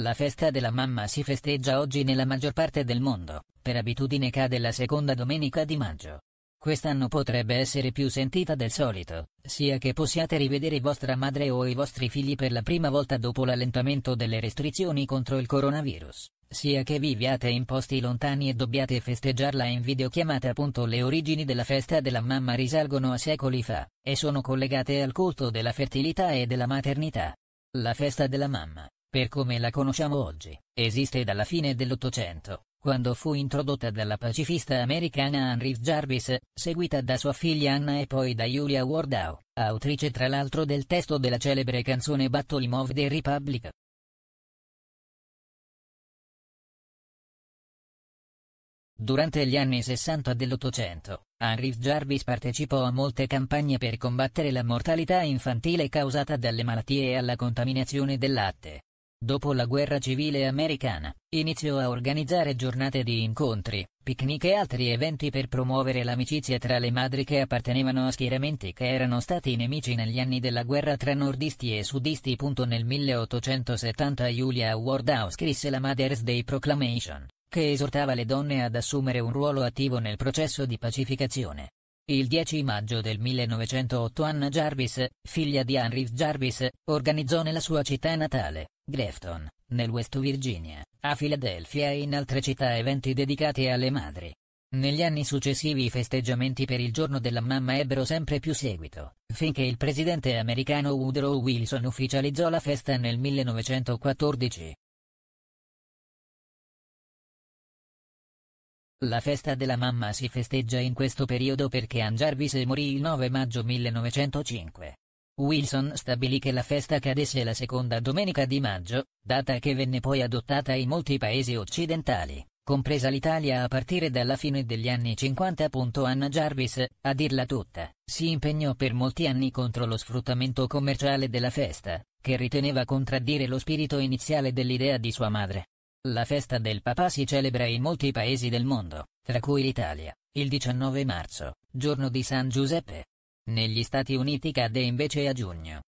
La festa della mamma si festeggia oggi nella maggior parte del mondo, per abitudine cade la seconda domenica di maggio. Quest'anno potrebbe essere più sentita del solito, sia che possiate rivedere vostra madre o i vostri figli per la prima volta dopo l'allentamento delle restrizioni contro il coronavirus, sia che viviate in posti lontani e dobbiate festeggiarla in videochiamata. Le origini della festa della mamma risalgono a secoli fa, e sono collegate al culto della fertilità e della maternità. La festa della mamma per come la conosciamo oggi, esiste dalla fine dell'Ottocento, quando fu introdotta dalla pacifista americana Henry Jarvis, seguita da sua figlia Anna e poi da Julia Wardow, autrice tra l'altro del testo della celebre canzone Battle of the Republic. Durante gli anni 60 dell'Ottocento, Henry Jarvis partecipò a molte campagne per combattere la mortalità infantile causata dalle malattie e alla contaminazione del latte. Dopo la guerra civile americana, iniziò a organizzare giornate di incontri, picnic e altri eventi per promuovere l'amicizia tra le madri che appartenevano a schieramenti che erano stati nemici negli anni della guerra tra nordisti e sudisti. Nel 1870 Julia Wardhouse scrisse la Mother's Day Proclamation, che esortava le donne ad assumere un ruolo attivo nel processo di pacificazione. Il 10 maggio del 1908 Anna Jarvis, figlia di Henry Jarvis, organizzò nella sua città natale, Grafton, nel West Virginia, a Filadelfia e in altre città eventi dedicati alle madri. Negli anni successivi i festeggiamenti per il giorno della mamma ebbero sempre più seguito, finché il presidente americano Woodrow Wilson ufficializzò la festa nel 1914. La festa della mamma si festeggia in questo periodo perché Ann Jarvis morì il 9 maggio 1905. Wilson stabilì che la festa cadesse la seconda domenica di maggio, data che venne poi adottata in molti paesi occidentali, compresa l'Italia a partire dalla fine degli anni 50. Anna Jarvis, a dirla tutta, si impegnò per molti anni contro lo sfruttamento commerciale della festa, che riteneva contraddire lo spirito iniziale dell'idea di sua madre. La festa del papà si celebra in molti paesi del mondo, tra cui l'Italia, il 19 marzo, giorno di San Giuseppe. Negli Stati Uniti cade invece a giugno.